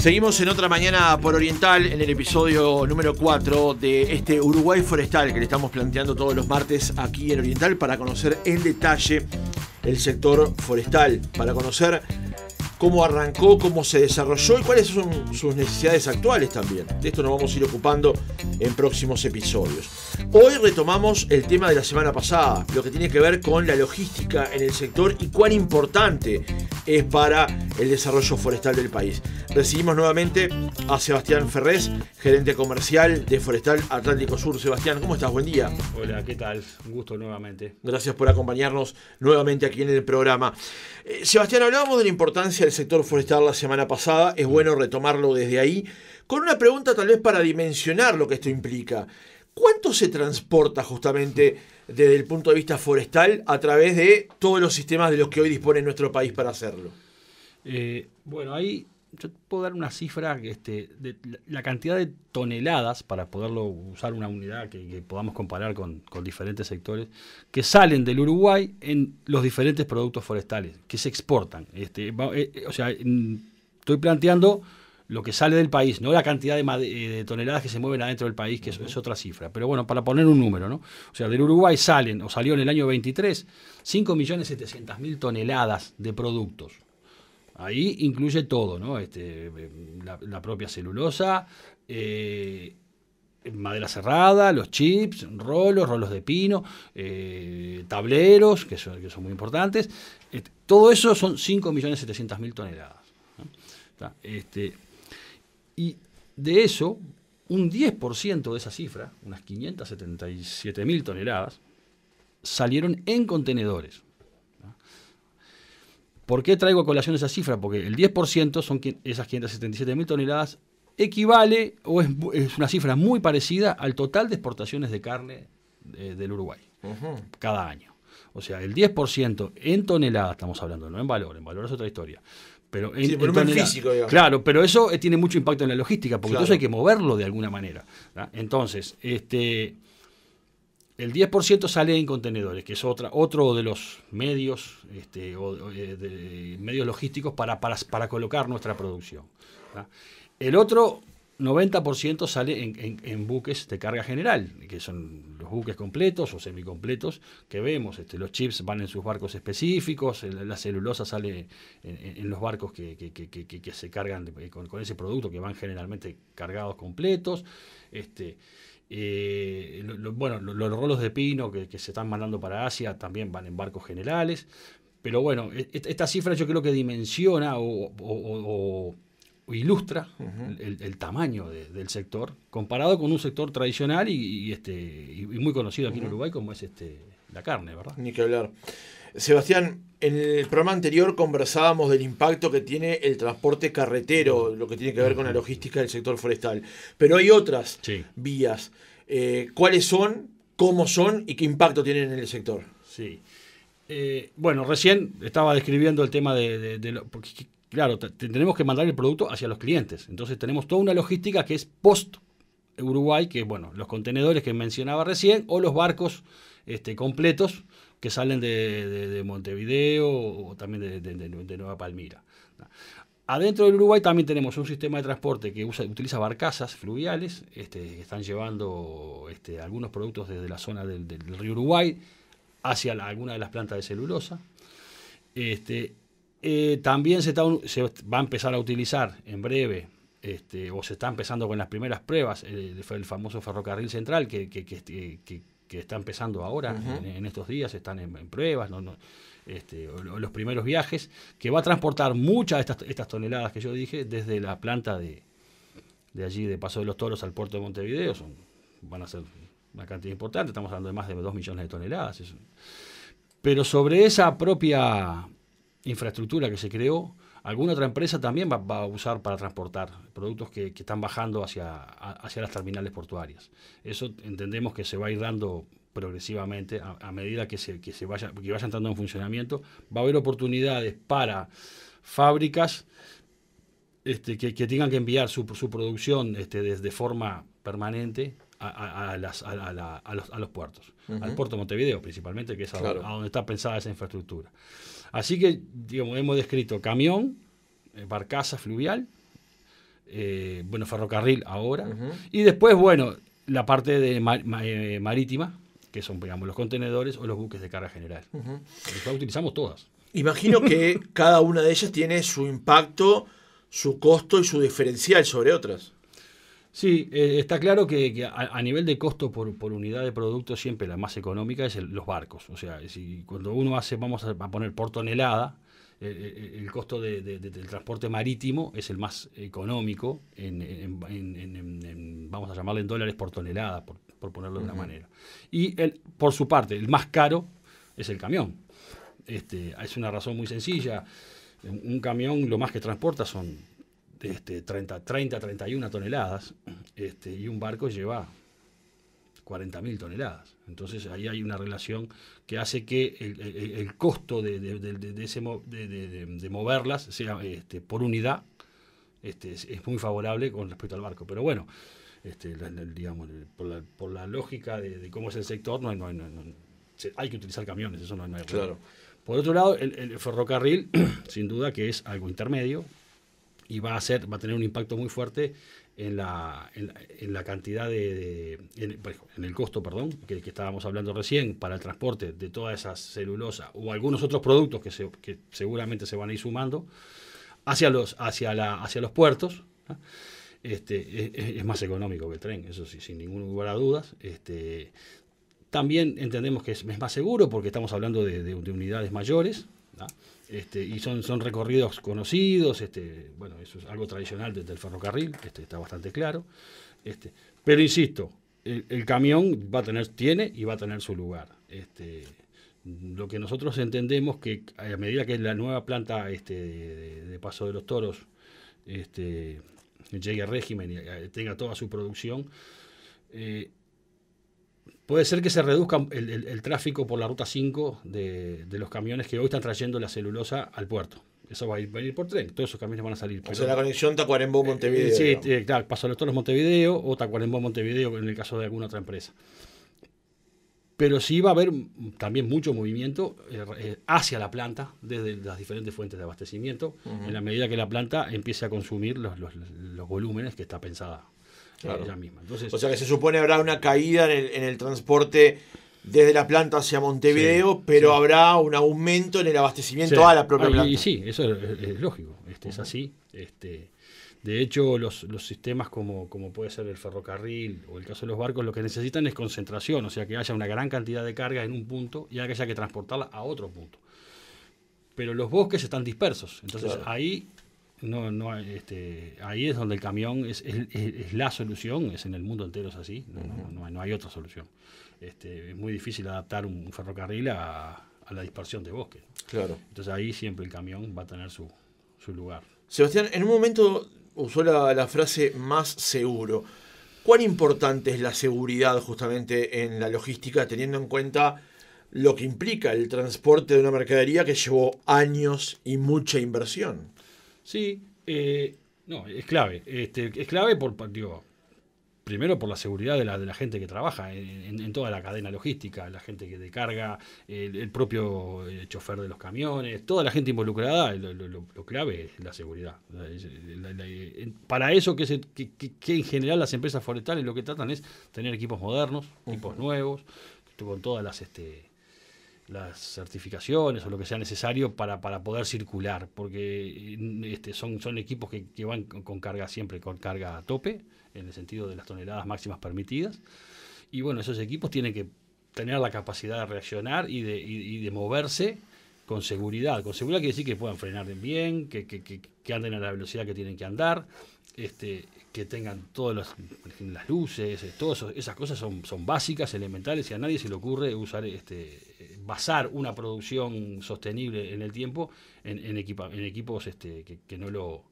Seguimos en otra mañana por Oriental en el episodio número 4 de este Uruguay Forestal que le estamos planteando todos los martes aquí en Oriental para conocer en detalle el sector forestal, para conocer cómo arrancó, cómo se desarrolló y cuáles son sus necesidades actuales también. De esto nos vamos a ir ocupando en próximos episodios. Hoy retomamos el tema de la semana pasada, lo que tiene que ver con la logística en el sector y cuán importante es para el desarrollo forestal del país. Recibimos nuevamente a Sebastián Ferrés, gerente comercial de Forestal Atlántico Sur. Sebastián, ¿cómo estás? Buen día. Hola, ¿qué tal? Un gusto nuevamente. Gracias por acompañarnos nuevamente aquí en el programa. Eh, Sebastián, hablábamos de la importancia sector forestal la semana pasada, es bueno retomarlo desde ahí, con una pregunta tal vez para dimensionar lo que esto implica. ¿Cuánto se transporta justamente desde el punto de vista forestal a través de todos los sistemas de los que hoy dispone nuestro país para hacerlo? Eh, bueno, ahí yo puedo dar una cifra este, de la cantidad de toneladas, para poderlo usar una unidad que, podamos comparar con, diferentes sectores, que salen del Uruguay en los diferentes productos forestales, que se exportan. Este, eh, eh, o sea, estoy planteando lo que sale del país, no la cantidad de, eh, toneladas que se mueven adentro del país, que es, otra cifra. Pero bueno, para poner un número, ¿no? O sea, del Uruguay salen, o salió en el año 23, 5.700.000 toneladas de productos. Ahí incluye todo, ¿no? Este, em, la, propia celulosa, eh, madera cerrada, los chips, rolos, rolos de pino, eh, tableros, que son, muy importantes. todo eso son 5.700.000 toneladas. Este, y de eso, un 10% de esa cifra, unas 577.000 toneladas, salieron en contenedores. ¿Por qué traigo a colación esa cifra? Porque el 10% son esas 577.000 toneladas equivale o es, una cifra muy parecida al total de exportaciones de carne del Uruguay cada año. O sea, el 10% en toneladas estamos hablando, no en valor, en valor es otra historia. Pero en, sí, en físico, Claro, pero eso eh, tiene mucho impacto en la logística, porque entonces hay que moverlo de alguna manera. Entonces, este, el 10% sale en contenedores, que es otra, otro de los medios, este, eh, medios logísticos para, para, colocar nuestra producción. El otro 90% sale en, buques de carga general, que son los buques completos o semicompletos que vemos. Este, los chips van en sus barcos específicos, la celulosa sale en, los barcos que, se cargan con, ese producto, que van generalmente cargados completos. Este, eh, bueno, los rolos de pino que, se están mandando para Asia también van en barcos generales. Pero bueno, e, e, esta cifra yo creo que dimensiona o, ilustra el, tamaño del sector comparado con un sector tradicional y, este, y muy conocido aquí en Uruguay como es este la carne, ¿verdad? Ni que hablar. Sebastián, en el programa anterior conversábamos del impacto que tiene el transporte carretero, lo que tiene que ver con la logística del sector forestal. Pero hay otras vías. Eh, ¿Cuáles son? ¿Cómo son? ¿Y qué impacto tienen en el sector? Sí. Eh, bueno, recién estaba describiendo el tema de... lo, porque, claro, tenemos que mandar el producto hacia los clientes. Entonces tenemos toda una logística que es post Uruguay, que bueno, los contenedores que mencionaba recién, o los barcos este, completos que salen de, Montevideo o también de, Nueva Palmira. Adentro del Uruguay también tenemos un sistema de transporte que utiliza barcazas fluviales, este, están llevando este, algunos productos desde la zona del, río Uruguay hacia alguna de las plantas de celulosa. Eh, también se, va a empezar a utilizar en breve, o se está empezando con las primeras pruebas, eh, el, famoso ferrocarril central que que está empezando ahora, en, estos días, están en, pruebas, este, los primeros viajes, que va a transportar muchas de estas, toneladas que yo dije desde la planta de, allí, de Paso de los Toros al puerto de Montevideo. Son, van a ser una cantidad importante, estamos hablando de más de 2 millones de toneladas. Pero sobre esa propia infraestructura que se creó, alguna otra empresa también va, a usar para transportar productos que, están bajando hacia, hacia, las terminales portuarias. Eso entendemos que se va a ir dando progresivamente a, medida que se, que se vaya, vaya entrando en funcionamiento. Va a haber oportunidades para fábricas este, que, tengan que enviar su, producción este, forma permanente a, a, los, puertos, al puerto Montevideo principalmente, que es a, donde está pensada esa infraestructura. Así que digamos, hemos descrito camión, eh, barcaza fluvial, eh, bueno, ferrocarril ahora, y después, bueno, la parte de eh, marítima, que son, digamos, los contenedores o los buques de carga general. Las utilizamos todas. Imagino que cada una de ellas tiene su impacto, su costo y su diferencial sobre otras. Sí, eh, está claro que, a, nivel de costo por, unidad de producto siempre la más económica es los barcos. O sea, si cuando uno hace, vamos a, poner por tonelada, eh, eh, el costo del transporte marítimo es el más económico, vamos a llamarle en dólares por tonelada, por, ponerlo de una manera. Y el, por su parte, el más caro es el camión. Este, es una razón muy sencilla. Un camión lo más que transporta son este, 30, 30, 31 toneladas, este, y un barco lleva 40.000 toneladas. Entonces ahí hay una relación que hace que el, costo de, de, de, moverlas sea este, por unidad este, es, muy favorable con respecto al barco. Pero bueno, este, por, la, lógica de, cómo es el sector, no hay, que utilizar camiones, eso no, hay Claro. Por otro lado, el ferrocarril, sin duda que es algo intermedio, y va a, ser, va a tener un impacto muy fuerte en la, en cantidad de, en, el costo, perdón, que, que, estábamos hablando recién para el transporte de toda esa celulosa o algunos otros productos que, seguramente se van a ir sumando hacia los, hacia la, hacia los puertos. Este, es, más económico que el tren, eso sí, sin ningún lugar a dudas. Este, también entendemos que es, más seguro porque estamos hablando de unidades mayores, este, y son, son recorridos conocidos, este, bueno, eso es algo tradicional desde el ferrocarril, este, está bastante claro. Este, pero insisto, el, camión va a tener, tiene y va a tener su lugar. Este, lo que nosotros entendemos que a medida que la nueva planta de, Paso de los Toros llegue a régimen y eh, tenga toda su producción, eh, Puede ser que se reduzca el, tráfico por la ruta 5 de, los camiones que hoy están trayendo la celulosa al puerto. Eso va a ir, por tren, todos esos camiones van a salir. O sea, la conexión Tacuarembó-Montevideo. Eh, eh, sí, eh, claro, Paso los Toros Montevideo o Tacuarembó-Montevideo en el caso de alguna otra empresa. Pero sí va a haber también mucho movimiento hacia la planta desde las diferentes fuentes de abastecimiento, en la medida que la planta empiece a consumir los, los volúmenes que está pensada misma. Entonces, o sea que se supone habrá una caída en el, transporte desde la planta hacia Montevideo, pero habrá un aumento en el abastecimiento a la propia ah, planta. sí, eso es, lógico, este, es así. Este, de hecho, los, sistemas como, como, puede ser el ferrocarril o el caso de los barcos, lo que necesitan es concentración, o sea, que haya una gran cantidad de carga en un punto y haya que transportarla a otro punto. Pero los bosques están dispersos, entonces ahí no, no, este, ahí es donde el camión es, la solución, es en el mundo entero es así, no, hay otra solución. Este, es muy difícil adaptar un ferrocarril a, la dispersión de bosque. Claro. Entonces ahí siempre el camión va a tener su, lugar. Sebastián, en un momento usó la, la, frase más seguro. ¿Cuán importante es la seguridad justamente en la logística teniendo en cuenta lo que implica el transporte de una mercadería que llevó años y mucha inversión? Sí, eh, no, es clave. Este, es clave por, digo, primero por la seguridad de la, de la gente que trabaja en, toda la cadena logística, la gente que descarga, el, propio eh, chofer de los camiones, toda la gente involucrada, lo, clave es la seguridad. para eso que, se, que, en general las empresas forestales lo que tratan es tener equipos modernos, equipos nuevos, con todas las... Este, las certificaciones o lo que sea necesario para, para poder circular, porque eh, este, son, son equipos que, van con, carga siempre, con carga a tope, en el sentido de las toneladas máximas permitidas. Y bueno, esos equipos tienen que tener la capacidad de reaccionar y de, de moverse con seguridad. Con seguridad quiere decir que puedan frenar bien, que, que, que anden a la velocidad que tienen que andar, este, que tengan todas las luces, eh, todas esas cosas son, son básicas, elementales, y a nadie se le ocurre usar este, basar una producción sostenible en el tiempo en, en equipos este, que, no lo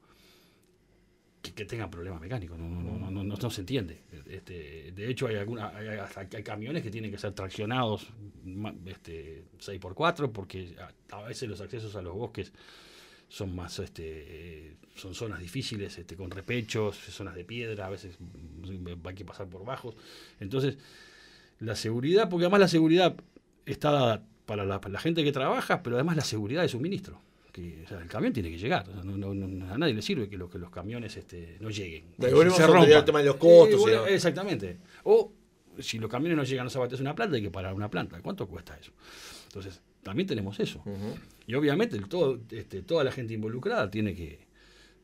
que, tengan problemas mecánicos no, no, no, no se entiende este, de hecho hay alguna hay, camiones que tienen que ser traccionados este, 6x4 porque a, veces los accesos a los bosques son más este son zonas difíciles este con repechos zonas de piedra a veces mm, hay que pasar por bajos entonces la seguridad porque además la seguridad está para la, para la, gente que trabaja, pero además la seguridad de suministro. Que, el camión tiene que llegar. a nadie le sirve que, los camiones este, no lleguen. se rompa. tema de los costos. exactamente. O si los camiones no llegan a abates una planta, hay que parar una planta. ¿Cuánto cuesta eso? Entonces, también tenemos eso. Y obviamente este, toda la gente involucrada tiene que,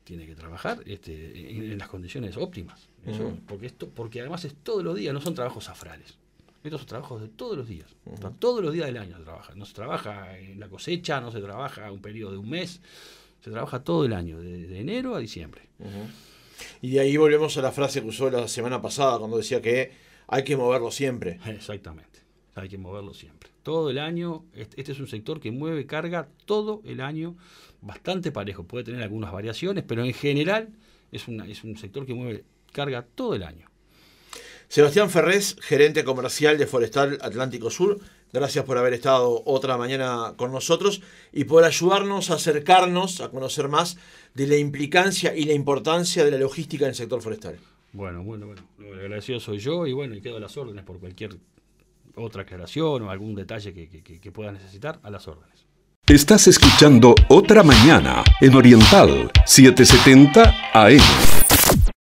tiene que trabajar este, en, las condiciones óptimas. porque, esto, porque además es todos los días, no son trabajos afrales. Esos trabajos de todos los días. Todos los días del año se trabaja. No se trabaja en la cosecha, no se trabaja un periodo de un mes. Se trabaja todo el año, de, enero a diciembre. Y de ahí volvemos a la frase que usó la semana pasada cuando decía que hay que moverlo siempre. Exactamente, hay que moverlo siempre. Todo el año, este es un sector que mueve carga todo el año, bastante parejo, puede tener algunas variaciones, pero en general es un sector que mueve carga todo el año. Sebastián Ferrés, gerente comercial de Forestal Atlántico Sur, gracias por haber estado otra mañana con nosotros y por ayudarnos a acercarnos, a conocer más de la implicancia y la importancia de la logística en el sector forestal. Bueno, bueno, bueno, agradecido soy yo y bueno, y quedo a las órdenes por cualquier otra aclaración o algún detalle que, que, que puedas necesitar, a las órdenes. Estás escuchando Otra Mañana en Oriental 770 AM.